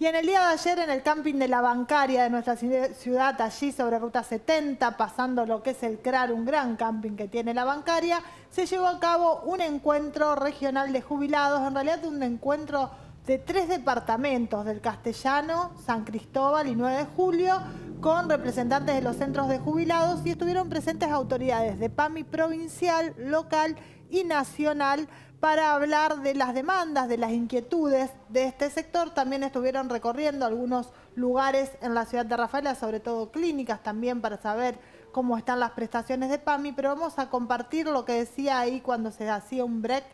Y en el día de ayer en el camping de la bancaria de nuestra ciudad, allí sobre Ruta 70, pasando lo que es el CRAR, un gran camping que tiene la bancaria, se llevó a cabo un encuentro regional de jubilados, en realidad un encuentro de tres departamentos del Castellano, San Cristóbal y 9 de Julio, con representantes de los centros de jubilados y estuvieron presentes autoridades de PAMI provincial, local y nacional para hablar de las demandas, de las inquietudes de este sector. También estuvieron recorriendo algunos lugares en la ciudad de Rafaela, sobre todo clínicas también para saber cómo están las prestaciones de PAMI, pero vamos a compartir lo que decía ahí cuando se hacía un break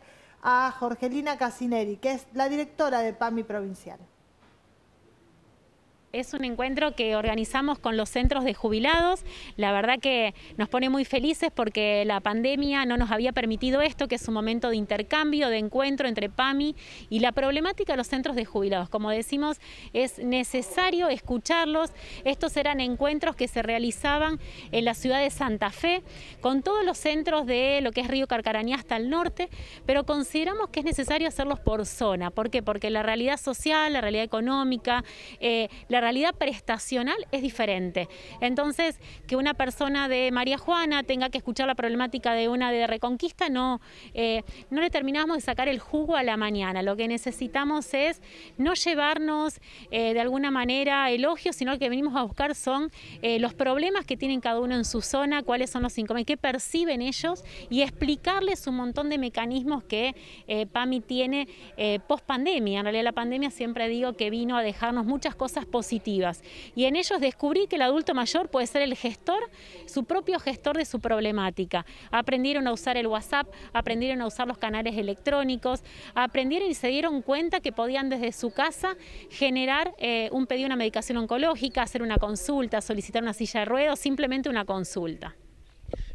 a Jorgelina Casineri, que es la directora de PAMI Provincial es un encuentro que organizamos con los centros de jubilados. La verdad que nos pone muy felices porque la pandemia no nos había permitido esto, que es un momento de intercambio, de encuentro entre PAMI y la problemática de los centros de jubilados. Como decimos, es necesario escucharlos. Estos eran encuentros que se realizaban en la ciudad de Santa Fe, con todos los centros de lo que es Río Carcarañá hasta el norte, pero consideramos que es necesario hacerlos por zona. ¿Por qué? Porque la realidad social, la realidad económica, eh, la la realidad prestacional es diferente. Entonces, que una persona de María Juana tenga que escuchar la problemática de una de Reconquista, no, eh, no le terminamos de sacar el jugo a la mañana. Lo que necesitamos es no llevarnos eh, de alguna manera elogios, sino que venimos a buscar son eh, los problemas que tienen cada uno en su zona, cuáles son los inconvenientes, qué perciben ellos y explicarles un montón de mecanismos que PAMI tiene post pandemia. En realidad la pandemia siempre digo que vino a dejarnos muchas cosas positivas y en ellos descubrí que el adulto mayor puede ser el gestor, su propio gestor de su problemática. Aprendieron a usar el WhatsApp, aprendieron a usar los canales electrónicos, aprendieron y se dieron cuenta que podían desde su casa generar eh, un pedido, de una medicación oncológica, hacer una consulta, solicitar una silla de ruedas, simplemente una consulta.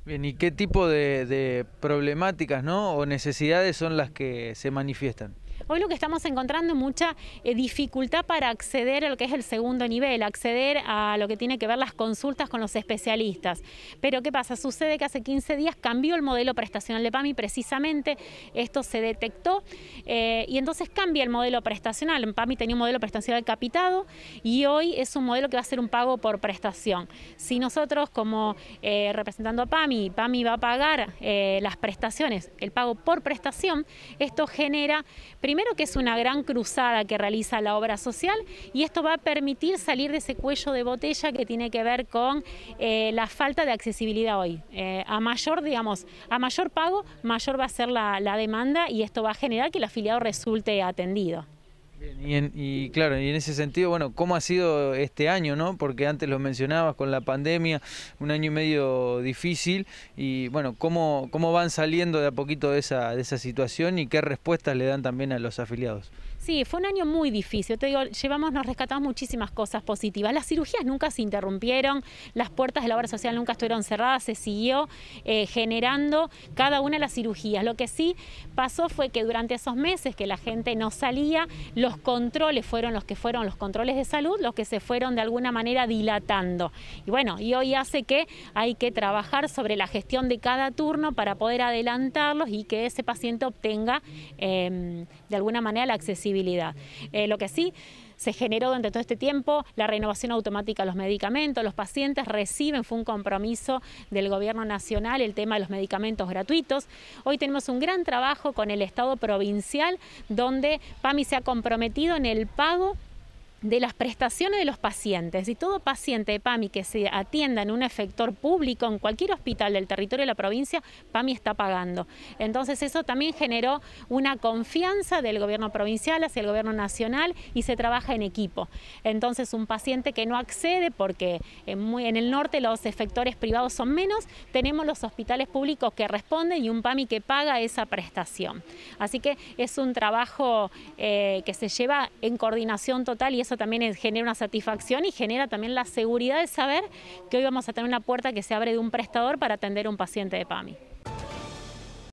Bien, ¿y qué tipo de, problemáticas o necesidades son las que se manifiestan? Hoy lo que estamos encontrando es mucha eh, dificultad para acceder a lo que es el segundo nivel, acceder a lo que tiene que ver las consultas con los especialistas. Pero ¿qué pasa? Sucede que hace 15 días cambió el modelo prestacional de PAMI, precisamente esto se detectó eh, y entonces cambia el modelo prestacional. PAMI tenía un modelo prestacional capitado y hoy es un modelo que va a ser un pago por prestación. Si nosotros como eh, representando a PAMI, PAMI va a pagar las prestaciones, el pago por prestación, esto genera primero que es una gran cruzada que realiza la obra social y esto va a permitir salir de ese cuello de botella que tiene que ver con eh, la falta de accesibilidad hoy. Eh, a mayor, digamos, a mayor pago, mayor va a ser la demanda y esto va a generar que el afiliado resulte atendido. Y, claro, y en ese sentido, bueno, ¿cómo ha sido este año, no? Porque antes lo mencionabas con la pandemia, un año y medio difícil, y bueno, ¿cómo, cómo van saliendo de a poquito de esa, de esa situación y qué respuestas le dan también a los afiliados? Sí, fue un año muy difícil. Te digo, llevamos, nos rescatamos muchísimas cosas positivas. Las cirugías nunca se interrumpieron, las puertas de la obra social nunca estuvieron cerradas, se siguió eh, generando cada una de las cirugías. Lo que sí pasó fue que durante esos meses que la gente no salía, los controles fueron los que fueron los controles de salud, los que se fueron de alguna manera dilatando. Y bueno, y hoy hace que hay que trabajar sobre la gestión de cada turno para poder adelantarlos y que ese paciente obtenga em, de alguna manera la accesibilidad. Eh, lo que sí se generó durante todo este tiempo, la renovación automática de los medicamentos, los pacientes reciben, fue un compromiso del gobierno nacional el tema de los medicamentos gratuitos. Hoy tenemos un gran trabajo con el Estado provincial donde PAMI se ha comprometido en el pago de las prestaciones de los pacientes. Y todo paciente de PAMI que se atienda en un efector público, en cualquier hospital del territorio de la provincia, PAMI está pagando. Entonces eso también generó una confianza del gobierno provincial hacia el gobierno nacional y se trabaja en equipo. Entonces un paciente que no accede, porque en, el norte los efectores privados son menos, tenemos los hospitales públicos que responden y un PAMI que paga esa prestación. Así que es un trabajo eh, que se lleva en coordinación total y es también genera una satisfacción y genera también la seguridad de saber que hoy vamos a tener una puerta que se abre de un prestador para atender a un paciente de PAMI.